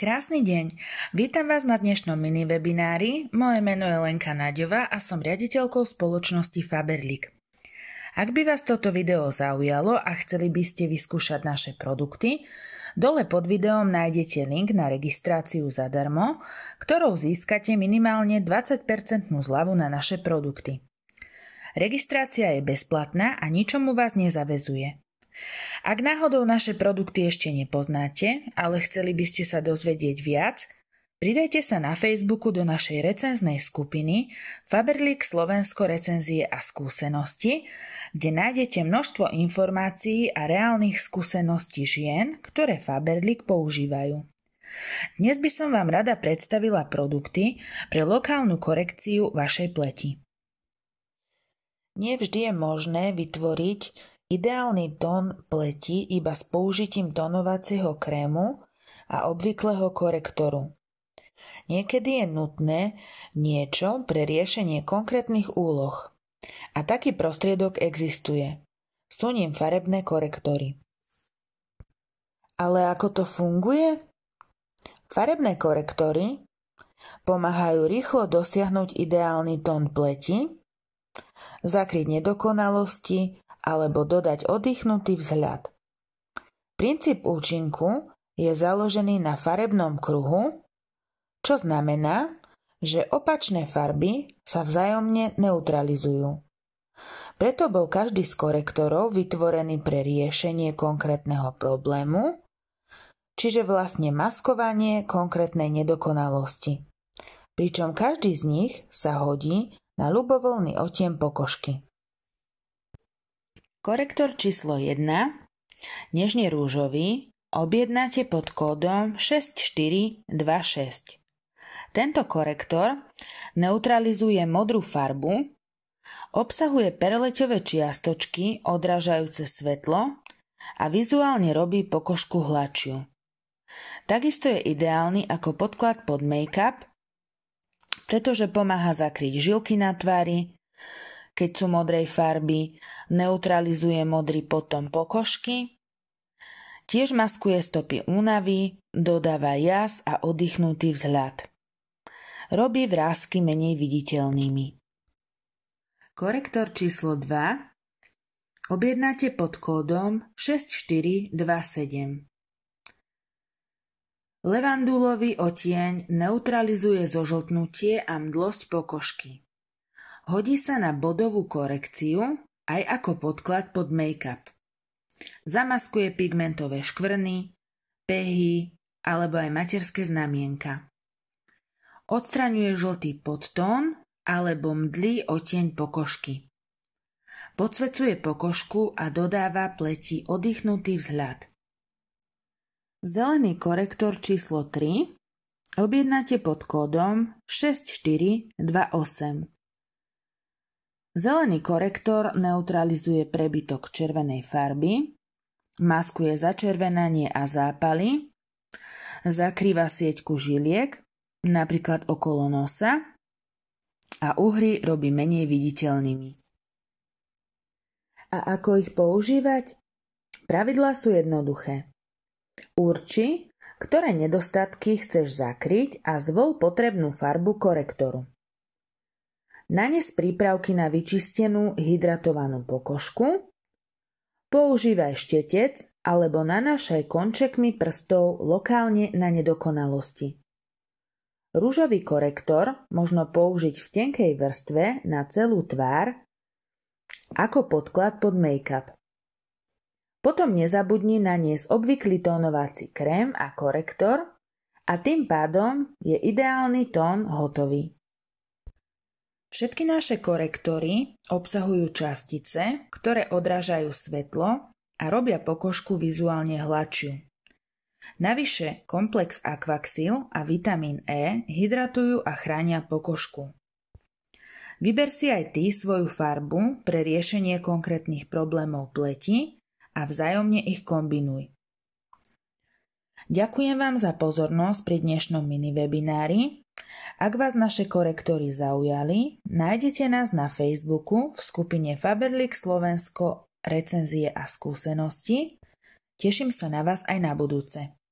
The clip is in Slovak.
Krásny deň. Vítam vás na dnešnom mini-webinári. Moje meno je Lenka Naďová a som riaditeľkou spoločnosti Faberlik. Ak by vás toto video zaujalo a chceli by ste vyskúšať naše produkty, dole pod videom nájdete link na registráciu zadarmo, ktorou získate minimálne 20% zľavu na naše produkty. Registrácia je bezplatná a ničomu vás nezavezuje. Ak náhodou naše produkty ešte nepoznáte, ale chceli by ste sa dozvedieť viac, pridajte sa na Facebooku do našej recenznej skupiny Faberlik Slovensko recenzie a skúsenosti, kde nájdete množstvo informácií a reálnych skúseností žien, ktoré Faberlik používajú. Dnes by som vám rada predstavila produkty pre lokálnu korekciu vašej pleti. Nevždy je možné vytvoriť ideálny tón pleti iba s použitím tonovacieho krému a obvyklého korektoru. Niekedy je nutné niečo pre riešenie konkrétnych úloh. A taký prostriedok existuje. Sú ním farebné korektory. Ale ako to funguje? Farebné korektory pomáhajú rýchlo dosiahnuť ideálny tón pleti zakryť nedokonalosti alebo dodať oddychnutý vzhľad. Princíp účinku je založený na farebnom kruhu, čo znamená, že opačné farby sa vzájomne neutralizujú. Preto bol každý z korektorov vytvorený pre riešenie konkrétneho problému, čiže vlastne maskovanie konkrétnej nedokonalosti. Pričom každý z nich sa hodí na ľubovoľný otiem pokožky. Korektor číslo 1, nežne rúžový, objednáte pod kódom 6426. Tento korektor neutralizuje modrú farbu, obsahuje perleťové čiastočky odrážajúce svetlo a vizuálne robí pokožku hladšiu. Takisto je ideálny ako podklad pod make-up pretože pomáha zakryť žilky na tvári, keď sú modrej farby, neutralizuje modrý potom pokožky, tiež maskuje stopy únavy, dodáva jas a oddychnutý vzhľad. Robí vrázky menej viditeľnými. Korektor číslo 2 objednáte pod kódom 6427. Levandulový otieň neutralizuje zožltnutie a mdlosť pokožky. Hodí sa na bodovú korekciu aj ako podklad pod make-up. Zamaskuje pigmentové škvrny, pehy alebo aj materské znamienka. Odstraňuje žltý podtón alebo mdlý oteň pokožky. Podsvecuje pokožku a dodáva pleti oddychnutý vzhľad. Zelený korektor číslo 3 objednáte pod kódom 6428. Zelený korektor neutralizuje prebytok červenej farby, maskuje začervenanie a zápaly, zakrýva sieťku žiliek, napríklad okolo nosa, a uhry robí menej viditeľnými. A ako ich používať? Pravidlá sú jednoduché. Urči, ktoré nedostatky chceš zakryť a zvol potrebnú farbu korektoru. Nanes prípravky na vyčistenú hydratovanú pokožku. Používaj štetec alebo nanášaj končekmi prstov lokálne na nedokonalosti. Rúžový korektor možno použiť v tenkej vrstve na celú tvár ako podklad pod make-up. Potom nezabudni naniesť obvyklý tónovací krém a korektor a tým pádom je ideálny tón hotový. Všetky naše korektory obsahujú častice, ktoré odrážajú svetlo a robia pokožku vizuálne hladšiu. Navyše komplex Aquaxil a vitamín E hydratujú a chránia pokožku. Vyber si aj ty svoju farbu pre riešenie konkrétnych problémov pleti a vzájomne ich kombinuj. Ďakujem vám za pozornosť pri dnešnom mini-webinári. Ak vás naše korektory zaujali, nájdete nás na Facebooku v skupine Faberlik Slovensko recenzie a skúsenosti. Teším sa na vás aj na budúce.